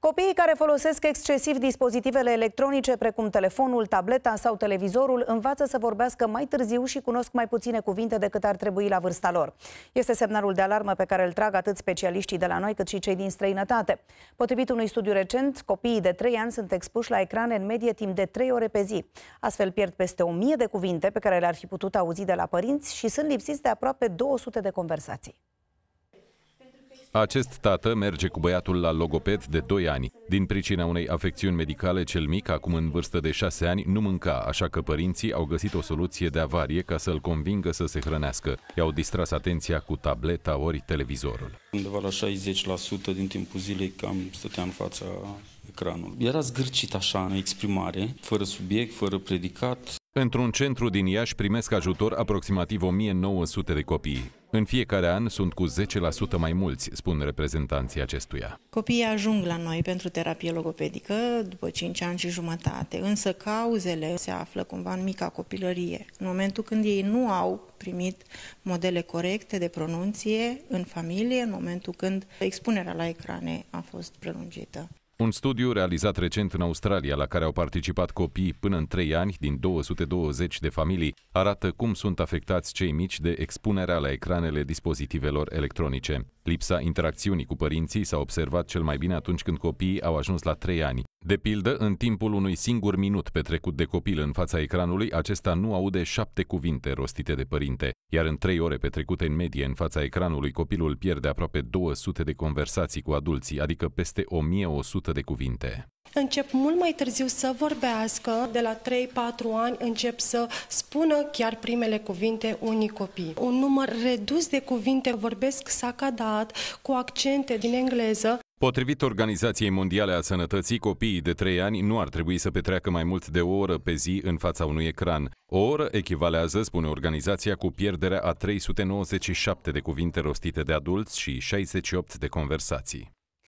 Copiii care folosesc excesiv dispozitivele electronice, precum telefonul, tableta sau televizorul, învață să vorbească mai târziu și cunosc mai puține cuvinte decât ar trebui la vârsta lor. Este semnalul de alarmă pe care îl trag atât specialiștii de la noi cât și cei din străinătate. Potrivit unui studiu recent, copiii de 3 ani sunt expuși la ecrane în medie timp de 3 ore pe zi. Astfel pierd peste 1000 de cuvinte pe care le-ar fi putut auzi de la părinți și sunt lipsiți de aproape 200 de conversații. Acest tată merge cu băiatul la logoped de 2 ani. Din pricina unei afecțiuni medicale, cel mic, acum în vârstă de 6 ani, nu mânca, așa că părinții au găsit o soluție de avarie ca să-l convingă să se hrănească. I-au distras atenția cu tableta ori televizorul. Undeva la 60% din timpul zilei cam stătea în fața ecranul. Era zgârcit așa în exprimare, fără subiect, fără predicat, Într-un centru din Iași primesc ajutor aproximativ 1900 de copii. În fiecare an sunt cu 10% mai mulți, spun reprezentanții acestuia. Copiii ajung la noi pentru terapie logopedică după 5 ani și jumătate, însă cauzele se află cumva în mica copilărie. În momentul când ei nu au primit modele corecte de pronunție în familie, în momentul când expunerea la ecrane a fost prelungită. Un studiu realizat recent în Australia, la care au participat copii până în 3 ani din 220 de familii, arată cum sunt afectați cei mici de expunerea la ecranele dispozitivelor electronice. Lipsa interacțiunii cu părinții s-a observat cel mai bine atunci când copiii au ajuns la 3 ani. De pildă, în timpul unui singur minut petrecut de copil în fața ecranului, acesta nu aude șapte cuvinte rostite de părinte, iar în trei ore petrecute în medie în fața ecranului, copilul pierde aproape 200 de conversații cu adulții, adică peste 1100 de cuvinte. Încep mult mai târziu să vorbească, de la 3-4 ani încep să spună chiar primele cuvinte unii copii. Un număr redus de cuvinte vorbesc sacadat, cu accente din engleză, Potrivit Organizației Mondiale a Sănătății, copiii de 3 ani nu ar trebui să petreacă mai mult de o oră pe zi în fața unui ecran. O oră echivalează, spune organizația, cu pierderea a 397 de cuvinte rostite de adulți și 68 de conversații.